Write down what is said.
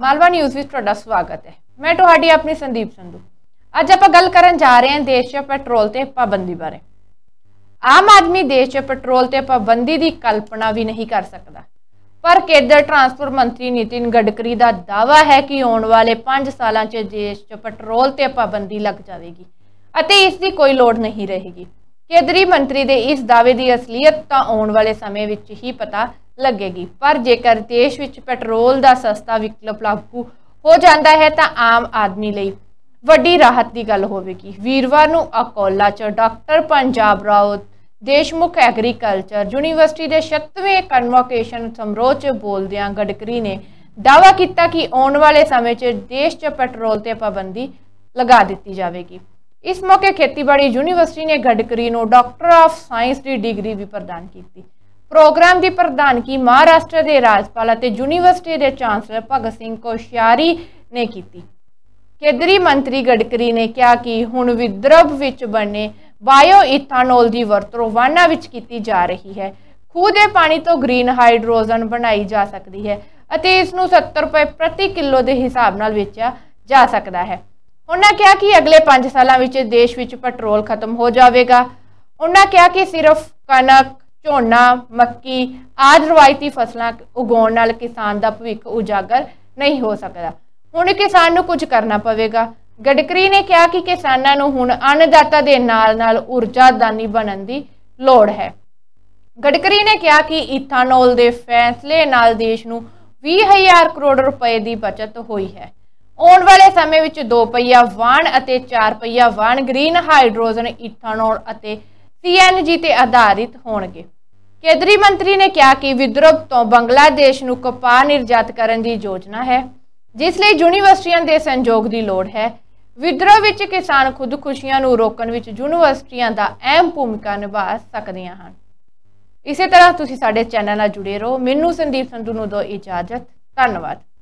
Malwa news ਵਿੱਚ ਤੁਹਾਡਾ ਸਵਾਗਤ ਹੈ ਮੈਂ ਤੁਹਾਡੀ ਆਪਣੀ ਸੰਦੀਪ ਸੰਧੂ ਅੱਜ ਆਪਾਂ ਗੱਲ ਕਰਨ ਜਾ ਰਹੇ ਹਾਂ ਦੇਸ਼ 'ਚ ਪੈਟਰੋਲ ਤੇ ਪਾਬੰਦੀ ਬਾਰੇ ਆਮ ਆਦਮੀ ਦੇਸ਼ 'ਚ ਪੈਟਰੋਲ ਤੇ ਪਾਬੰਦੀ ਦੀ ਕਲਪਨਾ ਵੀ ਨਹੀਂ ਕਰ ਸਕਦਾ ਪਰ ਕੇਂਦਰ ਟਰਾਂਸਪੋਰਟ ਮੰਤਰੀ ਨਿਤਿਨ ਗਡਕਰੀ ਦਾ ਦਾਵਾ ਹੈ ਕਿ ਆਉਣ ਵਾਲੇ 5 ਸਾਲਾਂ 'ਚ ਦੇਸ਼ 'ਚ ਪੈਟਰੋਲ ਤੇ ਪਾਬੰਦੀ ਲੱਗ ਜਾਵੇਗੀ ਅਤੇ ਇਸ ਦੀ ਕੋਈ ਲੋੜ ਨਹੀਂ ਰਹੇਗੀ ਕੇਂਦਰੀ ਮੰਤਰੀ ਦੇ ਇਸ ਦਾਅਵੇ ਦੀ ਅਸਲੀਅਤ ਤਾਂ ਆਉਣ ਵਾਲੇ ਸਮੇਂ ਵਿੱਚ ਹੀ ਪਤਾ ਲੱਗੇਗੀ ਪਰ ਜੇਕਰ ਦੇਸ਼ ਵਿੱਚ ਪੈਟਰੋਲ ਦਾ ਸਸਤਾ ਵਿਕਲਪ ਲਾਗੂ ਹੋ ਜਾਂਦਾ ਹੈ ਤਾਂ ਆਮ ਆਦਮੀ ਲਈ ਵੱਡੀ ਰਾਹਤ ਦੀ ਗੱਲ ਹੋਵੇਗੀ ਵੀਰਵਾਰ ਨੂੰ ਅਕੋਲਾ 'ਚ doctor Punjab Raut Deshmukh agriculture university ਦੇ 7ਵੇਂ ਕਨਵੋਕੇਸ਼ਨ ਸਮਾਰੋਹ 'ਚ ਬੋਲਦਿਆਂ ਗਡਕਰੀ ਨੇ ਦਾਵਾ ਕੀਤਾ ਕਿ ਆਉਣ ਵਾਲੇ ਸਮੇਂ 'ਚ ਦੇਸ਼ 'ਚ ਪੈਟਰੋਲ ਤੇ ਪਾਬੰਦੀ ਲਗਾ ਦਿੱਤੀ ਜਾਵੇਗੀ ਇਸ ਮੌਕੇ ਖੇਤੀਬਾੜੀ ਯੂਨੀਵਰਸਿਟੀ ਨੇ ਗਡਕਰੀ ਨੂੰ ਡਾਕਟਰ ਆਫ ਸਾਇੰਸ ਦੀ ਡਿਗਰੀ ਵੀ ਪ੍ਰਦਾਨ ਕੀਤੀ ਪ੍ਰੋਗਰਾਮ ਦੀ ਪ੍ਰਧਾਨਗੀ ਮਹਾਰਾਸ਼ਟਰ ਦੇ ਰਾਜਪਾਲ ਅਤੇ ਯੂਨੀਵਰਸਿਟੀ ਦੇ ਚਾਂਸਲਰ ਭਗਤ ਸਿੰਘ ਕੋਸ਼ਿਆਰੀ ਨੇ ਕੀਤੀ ਕੇਂਦਰੀ ਮੰਤਰੀ ਗਡਕਰੀ ਨੇ ਕਿਹਾ ਕਿ ਹੁਣ ਵਿਦਰਭ ਵਿੱਚ ਬਣੇ ਬਾਇਓ ਇਥਾਨੋਲ ਦੀ ਵਰਤੋਂ ਰਵਾਨਾ ਵਿੱਚ ਕੀਤੀ ਜਾ ਰਹੀ ਹੈ ਖੂਹ ਦੇ ਪਾਣੀ ਤੋਂ ਗ੍ਰੀਨ ਹਾਈਡਰੋਜਨ ਬਣਾਈ ਜਾ ਸਕਦੀ ਹੈ ਅਤੇ ਇਸ ਨੂੰ 70 ਰੁਪਏ ਪ੍ਰਤੀ ਕਿਲੋ ਦੇ ਹਿਸਾਬ ਨਾਲ ਵੇਚਿਆ ਜਾ ਸਕਦਾ ਹੈ ਉਹਨਾਂ ਕਿਹਾ ਕਿ ਅਗਲੇ 5 ਸਾਲਾਂ ਵਿੱਚ ਦੇਸ਼ ਵਿੱਚ ਪੈਟਰੋਲ ਖਤਮ ਹੋ ਜਾਵੇਗਾ ਉਹਨਾਂ ਕਿਹਾ ਕਿ ਸਿਰਫ ਕਣਕ ਝੋਨਾ ਮੱਕੀ ਆਦ ਰਵਾਇਤੀ ਫਸਲਾਂ ਉਗਾਉਣ ਨਾਲ ਕਿਸਾਨ ਦਾ ਭਵਿੱਖ ਉਜਾਗਰ ਨਹੀਂ ਹੋ ਸਕਦਾ ਹੁਣ ਕਿਸਾਨ ਨੂੰ ਕੁਝ ਕਰਨਾ ਪਵੇਗਾ ਗਡਕਰੀ ਨੇ ਕਿਹਾ ਕਿ ਕਿਸਾਨਾਂ ਨੂੰ ਹੁਣ ਅੰਨਦਾਤਾ ਦੇ ਨਾਲ-ਨਾਲ ਊਰਜਾ ਦਾਨੀ ਬਣਨ ਦੀ ਲੋੜ ਹੈ ਗਡਕਰੀ ਨੇ ਕਿਹਾ ਕਿ ਇਥਾਨੋਲ ਦੇ ਫੈਸਲੇ ਨਾਲ ਦੇਸ਼ ਨੂੰ 20000 ਕਰੋੜ ਰੁਪਏ ਦੀ ਬਚਤ ਹੋਈ ਹੈ ਆਉਣ ਵਾਲੇ ਸਮੇਂ ਵਿੱਚ 2 ਪਹੀਆ ਵਾਹਨ ਅਤੇ 4 ਪਹੀਆ ਵਾਹਨ ਗ੍ਰੀਨ ਹਾਈਡਰੋਜਨ ਇਥਾਨੋਲ ਅਤੇ ਸੀਐਨਜੀ ਤੇ ਆਧਾਰਿਤ ਹੋਣਗੇ ਕੇਂਦਰੀ ਮੰਤਰੀ ਨੇ ਕਿਹਾ ਕਿ ਵਿਦਰੋਹ ਤੋਂ ਬੰਗਲਾਦੇਸ਼ ਨੂੰ ਕਪਾਹ ਨਿਰਯਾਤ ਕਰਨ ਦੀ ਯੋਜਨਾ ਹੈ ਜਿਸ ਲਈ ਯੂਨੀਵਰਸਿਟੀਆਂ ਦੇ ਸਹਿਯੋਗ ਦੀ ਲੋੜ ਹੈ ਵਿਦਰੋਹ ਵਿੱਚ ਕਿਸਾਨ ਖੁਦਕੁਸ਼ੀਆਂ ਨੂੰ ਰੋਕਣ ਵਿੱਚ ਯੂਨੀਵਰਸਿਟੀਆਂ ਦਾ ਅਹਿਮ ਭੂਮਿਕਾ ਨਿਭਾ ਸਕਦੀਆਂ ਹਨ ਇਸੇ ਤਰ੍ਹਾਂ ਤੁਸੀਂ ਸਾਡੇ ਚੈਨਲ ਨਾਲ ਜੁੜੇ ਰਹੋ ਮੈਨੂੰ ਸੰਦੀਪ ਸੰਧੂ ਨੂੰ ਦਿਓ ਇਜਾਜ਼ਤ ਧੰਨਵਾਦ